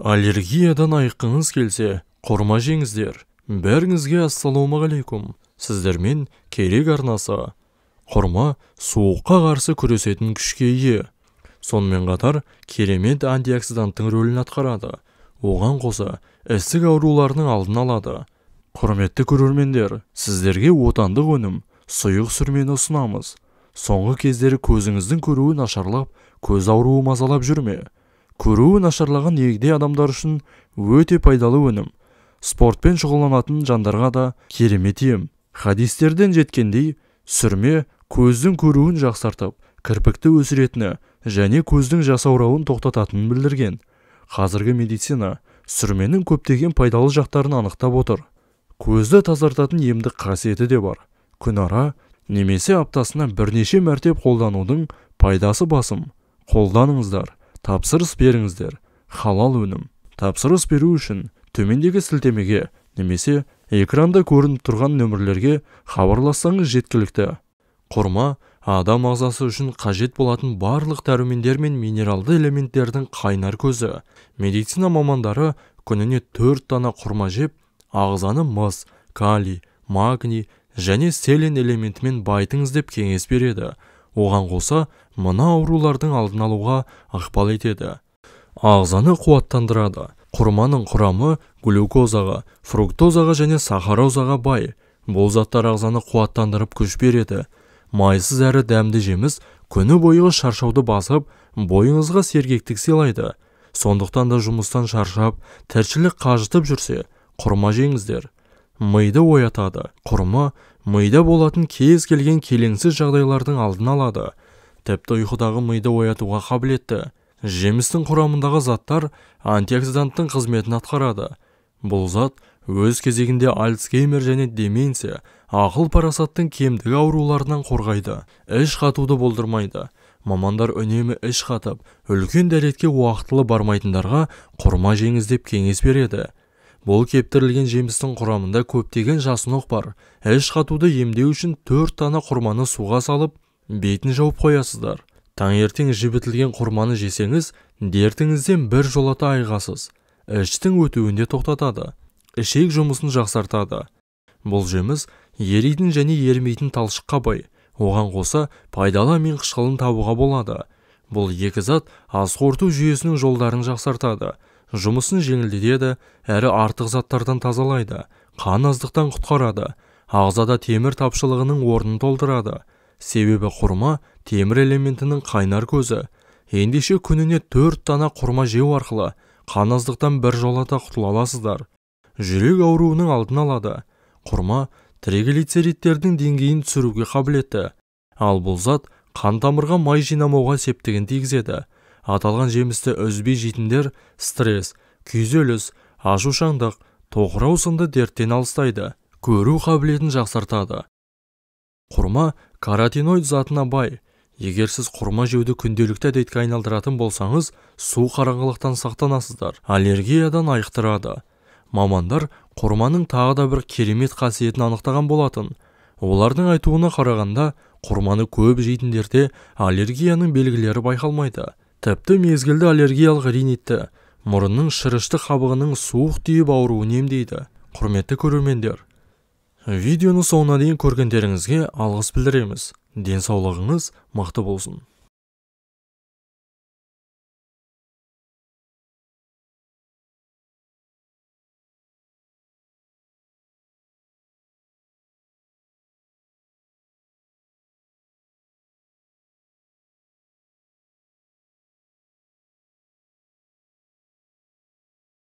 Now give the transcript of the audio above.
аллергиядан айыққыңыз келсе құрма жеңіздер бәріңізге ассалаумағалейкум сіздермен керек арнасы құрма суыққа қарсы күресетін күшке ие сонымен қатар керемет антиоксиданттың рөлін атқарады оған қоса ісік ауруларының алдын алады құрметті көрермендер сіздерге отандық өнім сұйық сүрмені ұсынамыз соңғы кездері көзіңіздің көруі нашарлап көз ауруы мазалап жүр көруі нашарлаған егде адамдар үшін өте пайдалы өнім спортпен шұғылданатын жандарға да керемет ем хадистерден жеткендей сүрме көздің көруін жақсартып кірпікті өсіретіні және көздің жасаурауын тоқтататынын білдірген қазіргі медицина сүрменің көптеген пайдалы жақтарын анықтап отыр көзді тазартатын емдік қасиеті де бар күнара немесе аптасына бірнеше мәрте қолданудың пайдасы басым қолданыңыздар тапсырыс беріңіздер халал өнім тапсырыс беру үшін төмендегі сілтемеге немесе экранда көрініп тұрған нөмірлерге хабарлассаңыз жеткілікті құрма адам ағзасы үшін қажет болатын барлық дәрумендер мен минералды элементтердің қайнар көзі медицина мамандары күніне төрт дана құрма жеп ағзаны мыс калий магний және селен элементімен байтыңыз деп кеңес береді оған қоса мына аурулардың алдын алуға ықпал етеді ағзаны қуаттандырады құрманың құрамы глюкозаға фруктозаға және сахарозаға бай бұл заттар ағзаны қуаттандырып күш береді майсыз әрі дәмді жеміс күні бойғы шаршауды басып бойыңызға сергектік сыйлайды сондықтан да жұмыстан шаршап тіршілік қажытып жүрсе құрма жеңіздер миды оятады құрма мида болатын кез келген келеңсіз жағдайлардың алдын алады тіпті ұйқыдағы миды оятуға қабілетті жемістің құрамындағы заттар антиоксиданттың қызметін атқарады бұл зат өз кезегінде альцгеймер және деменция ақыл парасаттың кемдігі ауруларынан қорғайды іш қатуды болдырмайды мамандар үнемі іш қатып үлкен дәретке уақытылы бармайтындарға құрма жеңіз деп кеңес береді бұл кептірілген жемістің құрамында көптеген жасұнық бар іш қатуды емдеу үшін төрт тана құрманы суға салып бетін жауып қоясыздар таңертең жібітілген құрманы жесеңіз дертіңізден бір жолата айығасыз іштің өтуінде тоқтатады ішек жұмысын жақсартады бұл жеміс еритін және ерімейтін талшыққа бай оған қоса пайдалы мен қышқылын табуға болады бұл екі зат қорыту жүйесінің жолдарын жақсартады жұмысын жеңілдетеді әрі артық заттардан тазалайды қан аздықтан құтқарады ағзада темір тапшылығының орнын толтырады себебі құрма темір элементінің қайнар көзі ендеше күніне төрт дана құрма жеу арқылы қан аздықтан біржолата құтыла аласыздар жүрек ауруының алдын алады құрма триглицеридтердің деңгейін түсіруге қабілетті ал бұл зат қан тамырға май жинамауға септігін тигізеді аталған жемісті үзбей жейтіндер стресс күйзеліс ашушаңдық тоқырау сынды дерттен алыстайды көру қабілетін жақсартады құрма каротиноид затына бай егер сіз құрма жеуді күнделікті әдетке айналдыратын болсаңыз су қараңғылықтан сақтанасыздар аллергиядан айықтырады мамандар құрманың тағы да бір керемет қасиетін анықтаған болатын олардың айтуына қарағанда құрманы көп жейтіндерде аллергияның белгілері байқалмайды тіпті мезгілді аллергиялық ринитті мұрынның шырышты қабығының суық тиіп ауруын емдейді құрметті көрермендер видеоны соңына дейін көргендеріңізге алғыс білдіреміз денсаулығыңыз мықты болсын